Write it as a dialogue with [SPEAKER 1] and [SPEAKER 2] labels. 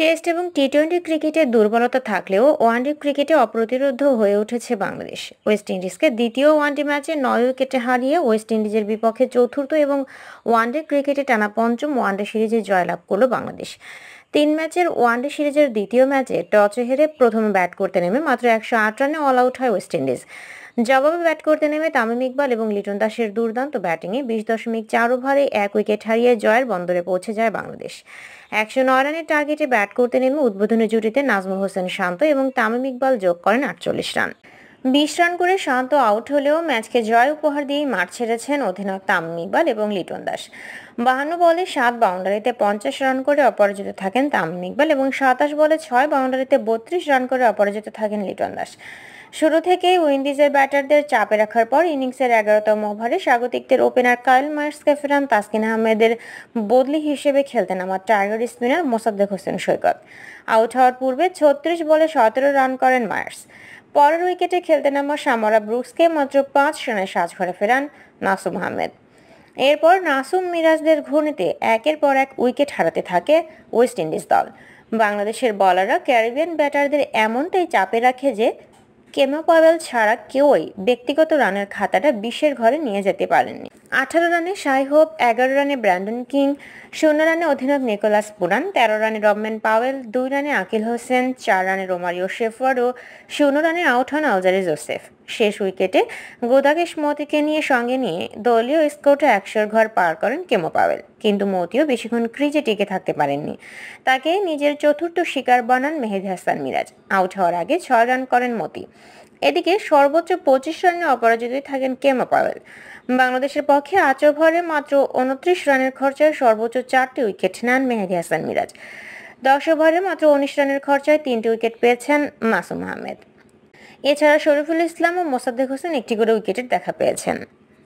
[SPEAKER 1] test এবং T twenty ক্রিকেটে দুর্বলতা থাকলেও ওয়ানডে ক্রিকেটে অপ্রতিরোধ হয়ে উঠেছে বাংলাদেশ ওয়েস্ট ইন্ডিজকে দ্বিতীয় ওয়ানডে ম্যাচে নয় উইকেটে হারিয়ে ওয়েস্ট ইন্ডিজের বিপক্ষে চতুর্থ এবং ওয়ানডে ক্রিকেটে টানা পঞ্চম ওয়ানডে সিরিজে জয়লাভ করল বাংলাদেশ তিন ম্যাচের ওয়ানডে সিরিজের দ্বিতীয় ম্যাচে টচে হেরে প্রথমে ব্যাট করতে নেমে মাত্র একশো আট রানে অল আউট হয় ওয়েস্ট ইন্ডিজ জবাবে ব্যাট করতে নেমে তামিম ইকবাল এবং লিটন দাসের দুর্দান্ত ব্যাটিংয়ে বিশ দশমিক চার ওভারে এক উইকেট হারিয়ে জয়ের বন্দরে পৌঁছে যায় বাংলাদেশ একশো নয় রানের টার্গেটে ব্যাট করতে নেমে উদ্বোধনী জুটিতে নাজমুল হোসেন শান্ত এবং তামিম ইকবাল যোগ করেন আটচল্লিশ রান বিশ রান করে শান্ত আউট হলেও ম্যাচকে জয় উপহার দিয়েই মাঠ ছেড়েছেন অধিনায়ক তামিম এবং লিটন দাস বাহান্ন বলে সাত বাউন্ডারিতে পঞ্চাশ রান করে অপরাজিত থাকেন তাম্মিকবাল ইকবাল এবং সাতাশ বলে ছয় বাউন্ডারিতে বত্রিশ রান করে অপরাজিত থাকেন লিটন দাস শুরু থেকেই উইন্ডিজের ব্যাটারদের চাপে রাখার পর ইনিংসের এগারোতম ওভারে স্বাগতিকদের ওপেনার কাইল মার্সকে ফেরান তাসকিন আহমেদের বদলি হিসেবে খেলতেন আমার tiger spinner Mosaddek Hossain Saikat out হওয়ার পূর্বে ছত্রিশ বলে সতেরো রান করেন মায়ার্স পরের উইকেটে খেলতে নামা সামরা ব্রুকসকে মাত্র পাঁচ রানে ঘরে ফেরান নাসুম আহমেদ এরপর নাসুম মিরাজদের ঘূর্ণিতে একের পর এক উইকেট হারাতে থাকে ওয়েস্ট ইন্ডিজ দল বাংলাদেশের বলাররা ক্যারিবিয়ান ব্যাটারদের এমনটাই চাপে রাখে যে কেমো পাওয়েল ছাড়া কেউই ব্যক্তিগত রানের খাতাটা বিশ্বের ঘরে নিয়ে যেতে পারেননি আঠারো রানে সাই হোপ এগারো রানে ব্র্যান্ডন কিং শূন্য রানে অধিনায়ক নিকোলাস পুরান তেরো রানে রবম্যান পাওয়েল দুই রানে আকিল হোসেন চার রানে রোমারিও শেফওয়ার ও শূন্য রানে আউট হন আউজারে জোসেফ শেষ উইকেটে গোদাকেশ মতিকে নিয়ে সঙ্গে নিয়ে দলীয় স্কোরটা একশোর ঘর পার করেন কেমো পাওয়েল কিন্তু মতিও বেশিক্ষণ ক্রিজে টিকে থাকতে পারেননি তাকে নিজের চতুর্থ শিকার বানান মেহেদি হাসান মিরাজ আউট হওয়ার আগে ছয় রান করেন মতি এদিকে সর্বোচ্চ পঁচিশ রানে অপরাজিতই থাকেন কেমো পাওয়েল বাংলাদেশের পক্ষে বিপক্ষে আচ ওভারে মাত্র উনত্রিশ রানের খরচায় সর্বোচ্চ চারটি উইকেট নেন মেহেদি হাসান মিরাজ দশ ওভারে মাত্র উনিশ রানের খরচায় তিনটি উইকেট পেয়েছেন মাসুম আহমেদ এছাড়া শরীফুল ইসলাম ও মোসাদ্দেক হোসেন একটি করে উইকেটের দেখা পেয়েছেন